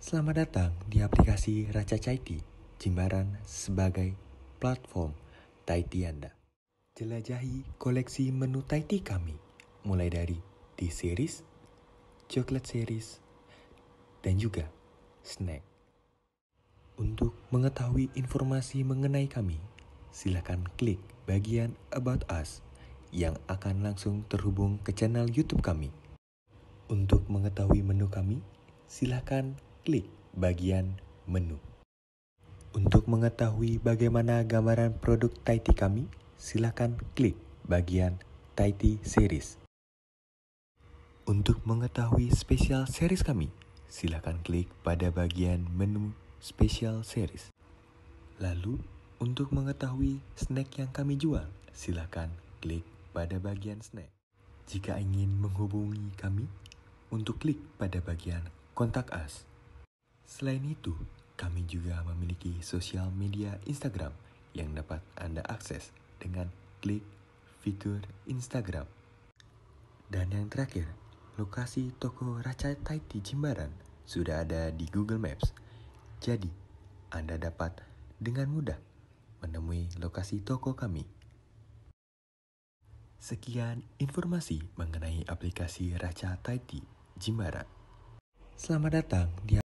Selamat datang di aplikasi Raca Caiti, Jimbaran sebagai platform Taiti Anda. Jelajahi koleksi menu Taiti kami, mulai dari tea series, coklat series, dan juga snack. Untuk mengetahui informasi mengenai kami, silakan klik bagian About Us yang akan langsung terhubung ke channel YouTube kami. Untuk mengetahui menu kami, silakan klik bagian menu. Untuk mengetahui bagaimana gambaran produk Taiti kami, silakan klik bagian Taiti Series. Untuk mengetahui spesial series kami, silakan klik pada bagian menu Special Series. Lalu, untuk mengetahui snack yang kami jual, silakan klik pada bagian snack. Jika ingin menghubungi kami, untuk klik pada bagian kontak us. Selain itu, kami juga memiliki sosial media Instagram yang dapat Anda akses dengan klik fitur Instagram. Dan yang terakhir, lokasi toko Raca Taiti Jimbaran sudah ada di Google Maps. Jadi, Anda dapat dengan mudah menemui lokasi toko kami. Sekian informasi mengenai aplikasi Raca Taiti Jimbaran. Selamat datang di